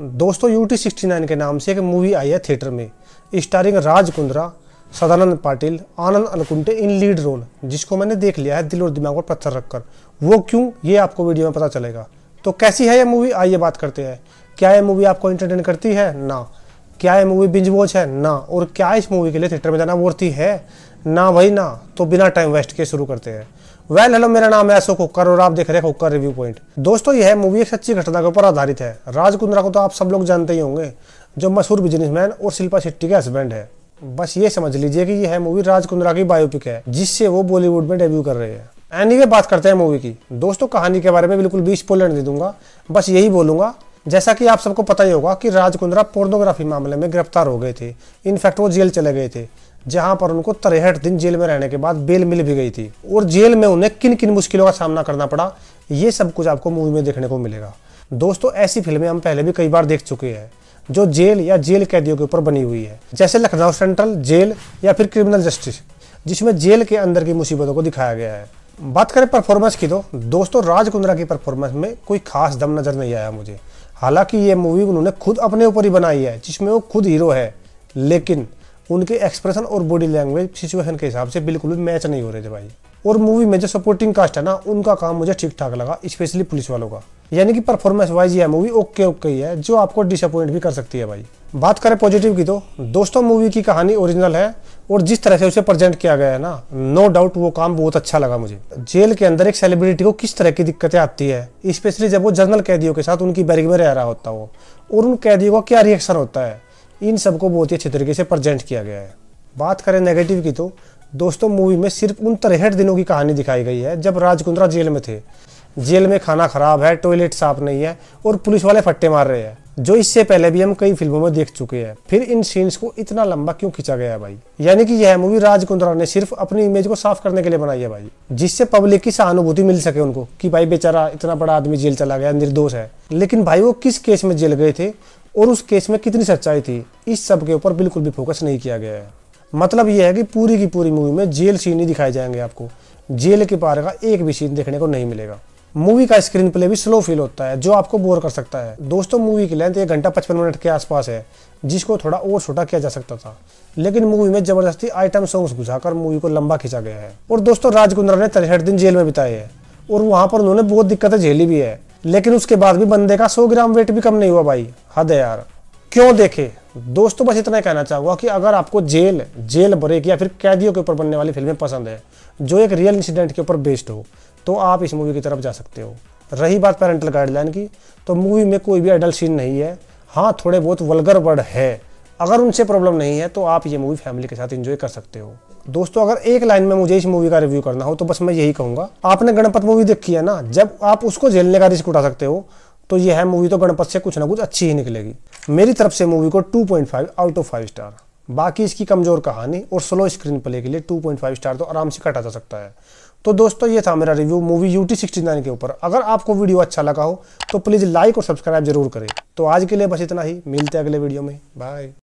दोस्तों U T के नाम से एक मूवी आई है थिएटर में starring Raj Kundra Sadanand Patil Anand Alkunte in lead role जिसको मैंने देख लिया है दिल और दिमाग पर पत्थर रखकर वो क्यों ये आपको वीडियो में पता चलेगा तो कैसी है ये मूवी आइए बात करते हैं क्या ये मूवी आपको इंटरटेन करती है ना क्या ये मूवी बिंज वॉच है ना और क्या इस मूवी के लिए थिएटर में जाना वर्थी है ना भाई ना तो बिना टाइम वेस्ट के शुरू करते हैं वेल well, हेलो मेरा नाम है अशोक कुकर और आप देख रहे हैं कुकर रिव्यू पॉइंट दोस्तों यह मूवी एक सच्ची घटना के ऊपर आधारित है राज कुंद्रा को तो आप सब लोग जानते ही होंगे जो मशहूर बिजनेसमैन और शिल्पा शेट्टी के हस्बैंड है बस ये समझ लीजिए कि यह मूवी राज कुंद्रा की बायोपिक है जिससे वो बॉलीवुड में डेब्यू कर रहे हैं एनी anyway, बात करते हैं मूवी की दोस्तों कहानी के बारे में बिल्कुल बीस स्पोलर दे दूंगा बस यही बोलूंगा जैसा कि आप सबको पता ही होगा कि राज कुंद्रा पोर्नोग्राफी मामले में गिरफ्तार हो गए थे इनफैक्ट वो जेल चले गए थे जहां पर उनको तिरहठ दिन जेल में रहने के बाद बेल मिल भी गई थी और जेल में उन्हें किन किन मुश्किलों का सामना करना पड़ा ये सब कुछ आपको मूवी में देखने को मिलेगा दोस्तों ऐसी फिल्में हम पहले भी कई बार देख चुके हैं जो जेल या जेल कैदियों के ऊपर बनी हुई है जैसे लखनऊ सेंट्रल जेल या फिर क्रिमिनल जस्टिस जिसमें जेल के अंदर की मुसीबतों को दिखाया गया है बात करें परफॉर्मेंस की तो दोस्तों राज कुंद्रा की परफॉर्मेंस में कोई खास दम नज़र नहीं आया मुझे हालांकि ये मूवी उन्होंने खुद अपने ऊपर ही बनाई है जिसमें वो खुद हीरो है लेकिन उनके एक्सप्रेशन और बॉडी लैंग्वेज सिचुएशन के हिसाब से बिल्कुल भी मैच नहीं हो रहे थे भाई और मूवी में जो सपोर्टिंग कास्ट है ना उनका काम मुझे ठीक ठाक लगा स्पेशली पुलिस वालों का यानी कि परफॉर्मेंस वाइज यह मूवी ओके ओके ही है जो आपको डिसअपॉइंट भी कर सकती है भाई बात करें पॉजिटिव की तो दोस्तों मूवी की कहानी ओरिजिनल है और जिस तरह से उसे प्रेजेंट किया गया है ना नो डाउट वो काम बहुत अच्छा लगा मुझे जेल के अंदर एक सेलिब्रिटी को किस तरह की दिक्कतें आती है स्पेशली जब वो जर्नल कैदियों के साथ उनकी बैरिक में रह रहा होता हो और उन कैदियों का क्या रिएक्शन होता है इन सबको बहुत ही अच्छे तरीके से प्रजेंट किया गया है बात करें नेगेटिव की तो दोस्तों मूवी में सिर्फ उन तिरहठ दिनों की कहानी दिखाई गई है जब राजकुंद्रा जेल में थे जेल में खाना खराब है टॉयलेट साफ नहीं है और पुलिस वाले फट्टे मार रहे हैं जो इससे पहले भी हम कई फिल्मों में देख चुके हैं फिर इन सीन्स को इतना लंबा क्यों खींचा गया है भाई यानी कि यह मूवी राजकुंद्रा ने सिर्फ अपनी इमेज को साफ करने के लिए बनाई है भाई जिससे पब्लिक की सहानुभूति मिल सके उनको कि भाई बेचारा इतना बड़ा आदमी जेल चला गया निर्दोष है लेकिन भाई वो किस केस में जेल गए थे और उस केस में कितनी सच्चाई थी इस सब के ऊपर बिल्कुल भी फोकस नहीं किया गया है मतलब यह है कि पूरी की पूरी मूवी में जेल सीन ही दिखाए जाएंगे आपको जेल के पार का एक भी सीन देखने को नहीं मिलेगा मूवी का स्क्रीन प्ले भी स्लो फील होता है जो आपको बोर कर सकता है दोस्तों मूवी की लेंथ एक घंटा पचपन मिनट के आसपास है जिसको थोड़ा और छोटा किया जा सकता था लेकिन मूवी में जबरदस्ती आइटम सॉन्ग्स घुसाकर मूवी को लंबा खींचा गया है और दोस्तों राजकुंद्रा ने तिरसठ दिन जेल में बिताए है और वहां पर उन्होंने बहुत दिक्कतें झेली भी है लेकिन उसके बाद भी बंदे का सौ ग्राम वेट भी कम नहीं हुआ भाई हद है यार क्यों देखे दोस्तों तो बस इतना कहना चाहूंगा कि अगर आपको जेल जेल ब्रेक या फिर कैदियों के ऊपर बनने वाली फिल्में पसंद है जो एक रियल इंसिडेंट के ऊपर बेस्ड हो तो आप इस मूवी की तरफ जा सकते हो रही बात पेरेंटल गाइडलाइन की तो मूवी में कोई भी एडल्ट सीन नहीं है हाँ थोड़े बहुत वलगर वर्ड है अगर उनसे प्रॉब्लम नहीं है तो आप ये मूवी फैमिली के साथ एंजॉय कर सकते हो दोस्तों अगर एक लाइन में मुझे इस मूवी का रिव्यू करना हो तो बस मैं यही कहूंगा आपने गणपत मूवी देखी है ना जब आप उसको झेलने का रिस्क उठा सकते हो तो ये है मूवी तो गणपत से कुछ ना कुछ अच्छी ही निकलेगी मेरी तरफ से मूवी को 2.5 आउट ऑफ फाइव स्टार बाकी इसकी कमज़ोर कहानी और स्लो स्क्रीन प्ले के लिए 2.5 स्टार तो आराम से कटा जा सकता है तो दोस्तों ये था मेरा रिव्यू मूवी यू टी के ऊपर अगर आपको वीडियो अच्छा लगा हो तो प्लीज़ लाइक और सब्सक्राइब जरूर करें तो आज के लिए बस इतना ही मिलते हैं अगले वीडियो में बाय